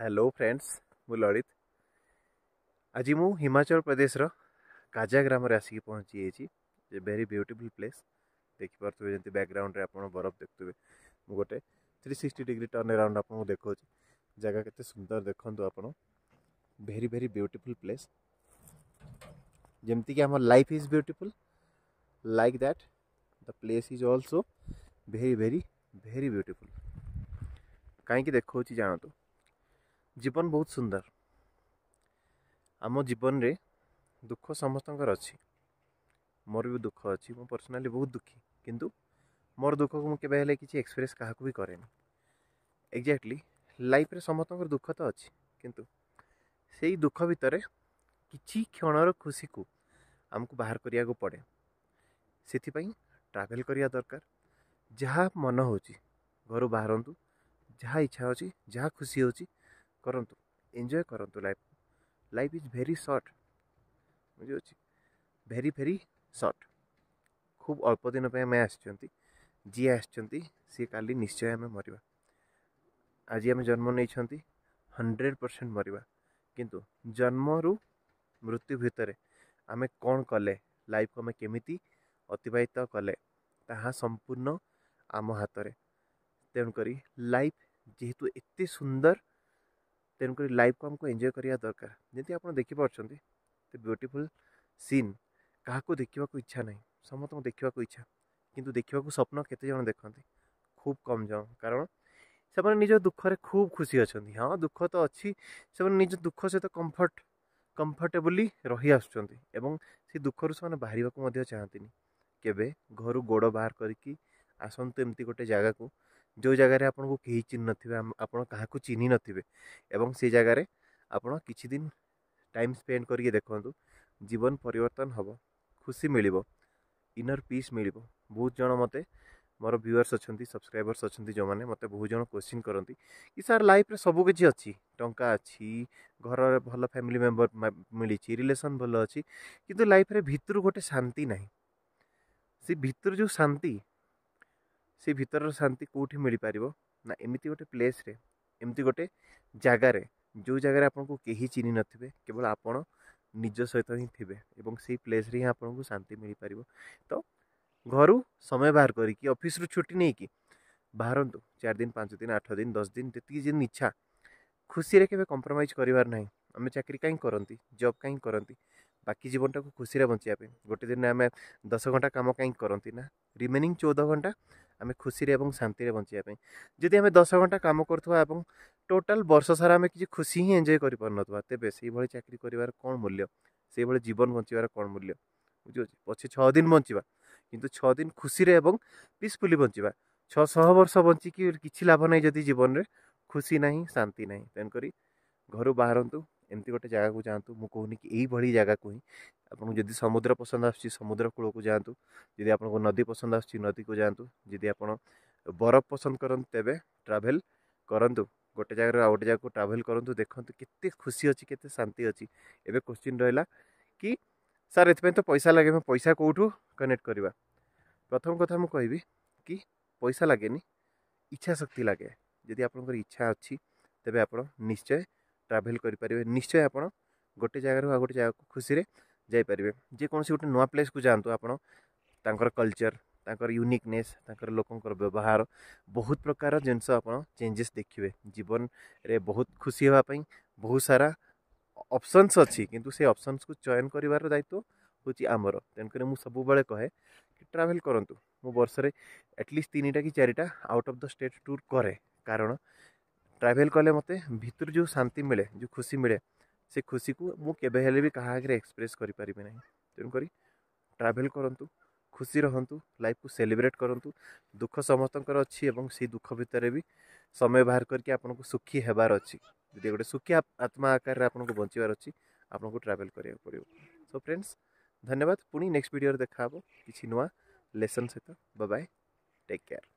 Hello friends मु ललित आज मु हिमाचल प्रदेश काजा ग्राम आसिक पहुँची ए भेरी ब्यूटीफुल प्लेस देखिपुर थे जमी बैकग्राउंड बरफ देखुए मुझे गोटे three sixty degree turn around को देखो जगह के सुंदर देखते आपन भेरी भेरी ब्यूटीफुल प्लेस जमती कि आम life is beautiful like that the place is also very very very beautiful कहीं देखो जानतु तो। ଜୀବନ ବହୁତ ସୁନ୍ଦର ଆମ ଜୀବନରେ ଦୁଃଖ ସମସ୍ତଙ୍କର ଅଛି ମୋର ବି ଦୁଃଖ ଅଛି ମୁଁ ପର୍ସନାଲି ବହୁତ ଦୁଃଖୀ କିନ୍ତୁ ମୋର ଦୁଃଖକୁ ମୁଁ କେବେ ହେଲେ କିଛି ଏକ୍ସପ୍ରେସ୍ କାହାକୁ ବି କରେନି ଏକ୍ଜାକ୍ଟଲି ଲାଇଫ୍ରେ ସମସ୍ତଙ୍କର ଦୁଃଖ ତ ଅଛି କିନ୍ତୁ ସେଇ ଦୁଃଖ ଭିତରେ କିଛି କ୍ଷଣର ଖୁସିକୁ ଆମକୁ ବାହାର କରିବାକୁ ପଡ଼େ ସେଥିପାଇଁ ଟ୍ରାଭେଲ୍ କରିବା ଦରକାର ଯାହା ମନ ହେଉଛି ଘରୁ ବାହାରନ୍ତୁ ଯାହା ଇଚ୍ଛା ହେଉଛି ଯାହା ଖୁସି ହେଉଛି କରନ୍ତୁ ଏନ୍ଜୟ କରନ୍ତୁ life life is very short ବୁଝିଅଛି ଭେରି ଭେରି ସର୍ଟ ଖୁବ୍ ଅଳ୍ପ ଦିନ ପାଇଁ ଆମେ ଆସିଛନ୍ତି ଯିଏ ଆସିଛନ୍ତି ସିଏ କାଲି ନିଶ୍ଚୟ ଆମେ ମରିବା ଆଜି ଆମେ ଜନ୍ମ ନେଇଛନ୍ତି ହଣ୍ଡ୍ରେଡ଼ ପରସେଣ୍ଟ ମରିବା କିନ୍ତୁ ଜନ୍ମରୁ ମୃତ୍ୟୁ ଭିତରେ ଆମେ କ'ଣ କଲେ ଲାଇଫ୍କୁ ଆମେ କେମିତି ଅତିବାହିତ କଲେ ତାହା ସମ୍ପୂର୍ଣ୍ଣ ଆମ ହାତରେ ତେଣୁକରି ଲାଇଫ୍ ଯେହେତୁ ଏତେ ସୁନ୍ଦର তেমনি लाइफ को आमको एंजय करिया दरकार जमी आप देखिपुं द ब्यूटीफुल सीन क्या देखा इच्छा ना समस्त देखा इच्छा किंतु देखा स्वप्न केते देखते खूब कम जन कारण से निज खूब खुशी अच्छा हाँ दुख तो अच्छी से निज दुख सहित कम्फर्ट कम्फर्टेबली रही आस दुखर से बाहर चाहती केवे घर गोड़ बाहर करके आसतु एमती गोटे जगह को ଯେଉଁ ଜାଗାରେ ଆପଣଙ୍କୁ କେହି ଚିହ୍ନି ନଥିବେ ଆପଣ କାହାକୁ ଚିହ୍ନି ନଥିବେ ଏବଂ ସେ ଜାଗାରେ ଆପଣ କିଛି ଦିନ ଟାଇମ୍ ସ୍ପେଣ୍ଡ କରିକି ଦେଖନ୍ତୁ ଜୀବନ ପରିବର୍ତ୍ତନ ହେବ ଖୁସି ମିଳିବ ଇନର୍ ପିସ୍ ମିଳିବ ବହୁତ ଜଣ ମୋତେ ମୋର ଭ୍ୟୁଅର୍ସ ଅଛନ୍ତି ସବସ୍କ୍ରାଇବର୍ସ ଅଛନ୍ତି ଯେଉଁମାନେ ମୋତେ ବହୁତ ଜଣ କୋଶ୍ଚିନ୍ କରନ୍ତି କି ସାର୍ ଲାଇଫ୍ରେ ସବୁ କିଛି ଅଛି ଟଙ୍କା ଅଛି ଘରରେ ଭଲ ଫ୍ୟାମିଲି ମେମ୍ବର ମିଳିଛି ରିଲେସନ୍ ଭଲ ଅଛି କିନ୍ତୁ ଲାଇଫ୍ରେ ଭିତରୁ ଗୋଟେ ଶାନ୍ତି ନାହିଁ ସେ ଭିତରୁ ଯେଉଁ ଶାନ୍ତି ସେ ଭିତରର ଶାନ୍ତି କେଉଁଠି ମିଳିପାରିବ ନା ଏମିତି ଗୋଟେ ପ୍ଲେସ୍ରେ ଏମିତି ଗୋଟେ ଜାଗାରେ ଯେଉଁ ଜାଗାରେ ଆପଣଙ୍କୁ କେହି ଚିହ୍ନି ନଥିବେ କେବଳ ଆପଣ ନିଜ ସହିତ ହିଁ ଥିବେ ଏବଂ ସେଇ ପ୍ଲେସ୍ରେ ହିଁ ଆପଣଙ୍କୁ ଶାନ୍ତି ମିଳିପାରିବ ତ ଘରୁ ସମୟ ବାହାର କରିକି ଅଫିସ୍ରୁ ଛୁଟି ନେଇକି ବାହାରନ୍ତୁ ଚାରି ଦିନ ପାଞ୍ଚ ଦିନ ଆଠ ଦିନ ଦଶ ଦିନ ଯେତିକି ଯେମିତି ଇଚ୍ଛା ଖୁସିରେ କେବେ କମ୍ପ୍ରମାଇଜ୍ କରିବାର ନାହିଁ ଆମେ ଚାକିରି କାହିଁ କରନ୍ତି ଜବ୍ କାହିଁ କରନ୍ତି ବାକି ଜୀବନଟାକୁ ଖୁସିରେ ବଞ୍ଚିବା ପାଇଁ ଗୋଟେ ଦିନ ଆମେ ଦଶ ଘଣ୍ଟା କାମ କାହିଁକି କରନ୍ତି ନା ରିମେନିଂ ଚଉଦ ଘଣ୍ଟା ଆମେ ଖୁସିରେ ଏବଂ ଶାନ୍ତିରେ ବଞ୍ଚିବା ପାଇଁ ଯଦି ଆମେ ଦଶ ଘଣ୍ଟା କାମ କରୁଥିବା ଏବଂ ଟୋଟାଲ୍ ବର୍ଷ ସାରା ଆମେ କିଛି ଖୁସି ହିଁ ଏନ୍ଜୟ କରିପାରୁନଥିବା ତେବେ ସେଇଭଳି ଚାକିରି କରିବାର କ'ଣ ମୂଲ୍ୟ ସେଇଭଳି ଜୀବନ ବଞ୍ଚିବାର କ'ଣ ମୂଲ୍ୟ ବୁଝିପାରୁଛି ପଛେ ଛଅ ଦିନ ବଞ୍ଚିବା କିନ୍ତୁ ଛଅ ଦିନ ଖୁସିରେ ଏବଂ ପିସଫୁଲି ବଞ୍ଚିବା ଛଅଶହ ବର୍ଷ ବଞ୍ଚିକି କିଛି ଲାଭ ନାହିଁ ଯଦି ଜୀବନରେ ଖୁସି ନାହିଁ ଶାନ୍ତି ନାହିଁ ତେଣୁକରି ଘରୁ ବାହାରନ୍ତୁ ଏମିତି ଗୋଟେ ଜାଗାକୁ ଯାଆନ୍ତୁ ମୁଁ କହୁନି କି ଏଇଭଳି ଜାଗାକୁ ହିଁ ଆପଣଙ୍କୁ ଯଦି ସମୁଦ୍ର ପସନ୍ଦ ଆସୁଛି ସମୁଦ୍ର କୂଳକୁ ଯାଆନ୍ତୁ ଯଦି ଆପଣଙ୍କୁ ନଦୀ ପସନ୍ଦ ଆସୁଛି ନଦୀକୁ ଯାଆନ୍ତୁ ଯଦି ଆପଣ ବରଫ ପସନ୍ଦ କରନ୍ତି ତେବେ ଟ୍ରାଭେଲ୍ କରନ୍ତୁ ଗୋଟେ ଜାଗାରୁ ଆଉ ଗୋଟେ ଜାଗାକୁ ଟ୍ରାଭେଲ୍ କରନ୍ତୁ ଦେଖନ୍ତୁ କେତେ ଖୁସି ଅଛି କେତେ ଶାନ୍ତି ଅଛି ଏବେ କୋଶ୍ଚିନ୍ ରହିଲା କି ସାର୍ ଏଥିପାଇଁ ତ ପଇସା ଲାଗେ ଆମେ ପଇସା କେଉଁଠୁ କନେକ୍ଟ କରିବା ପ୍ରଥମ କଥା ମୁଁ କହିବି କି ପଇସା ଲାଗେନି ଇଚ୍ଛା ଶକ୍ତି ଲାଗେ ଯଦି ଆପଣଙ୍କର ଇଚ୍ଛା ଅଛି ତେବେ ଆପଣ ନିଶ୍ଚୟ ଟ୍ରାଭେଲ୍ କରିପାରିବେ ନିଶ୍ଚୟ ଆପଣ ଗୋଟେ ଜାଗାରୁ ଆଉ ଗୋଟେ ଜାଗାକୁ ଖୁସିରେ ଯାଇପାରିବେ ଯେକୌଣସି ଗୋଟେ ନୂଆ ପ୍ଲେସ୍କୁ ଯାଆନ୍ତୁ ଆପଣ ତାଙ୍କର କଲଚର ତାଙ୍କର ୟୁନିକନେସ୍ ତାଙ୍କର ଲୋକଙ୍କର ବ୍ୟବହାର ବହୁତ ପ୍ରକାର ଜିନିଷ ଆପଣ ଚେଞ୍ଜେସ୍ ଦେଖିବେ ଜୀବନରେ ବହୁତ ଖୁସି ହେବା ପାଇଁ ବହୁତ ସାରା ଅପସନ୍ସ ଅଛି କିନ୍ତୁ ସେ ଅପସନ୍ସକୁ ଚୟନ କରିବାର ଦାୟିତ୍ୱ ହେଉଛି ଆମର ତେଣୁକରି ମୁଁ ସବୁବେଳେ କହେ କି ଟ୍ରାଭେଲ୍ କରନ୍ତୁ ମୁଁ ବର୍ଷରେ ଆଟଲିଷ୍ଟ ତିନିଟା କି ଚାରିଟା out of the state tour କରେ କାରଣ ଟ୍ରାଭେଲ୍ କଲେ ମୋତେ ଭିତରୁ ଯେଉଁ ଶାନ୍ତି ମିଳେ ଯେଉଁ ଖୁସି ମିଳେ ସେ ଖୁସିକୁ ମୁଁ କେବେ ହେଲେ ବି କାହା ଆଗରେ ଏକ୍ସପ୍ରେସ୍ କରିପାରିବି ନାହିଁ ତେଣୁକରି ଟ୍ରାଭେଲ୍ କରନ୍ତୁ ଖୁସି ରହନ୍ତୁ ଲାଇଫ୍କୁ ସେଲିବ୍ରେଟ୍ କରନ୍ତୁ ଦୁଃଖ ସମସ୍ତଙ୍କର ଅଛି ଏବଂ ସେଇ ଦୁଃଖ ଭିତରେ ବି ସମୟ ବାହାର କରିକି ଆପଣଙ୍କୁ ସୁଖୀ ହେବାର ଅଛି ଯଦି ଗୋଟେ ସୁଖୀ ଆତ୍ମା ଆକାରରେ ଆପଣଙ୍କୁ ବଞ୍ଚିବାର ଅଛି ଆପଣଙ୍କୁ ଟ୍ରାଭେଲ୍ କରିବାକୁ ପଡ଼ିବ ସୋ ଫ୍ରେଣ୍ଡସ୍ ଧନ୍ୟବାଦ ପୁଣି ନେକ୍ସଟ ଭିଡ଼ିଓରେ ଦେଖା ହେବ କିଛି ନୂଆ ଲେସନ୍ ସହିତ ବାଏ ଟେକ୍ କେୟାର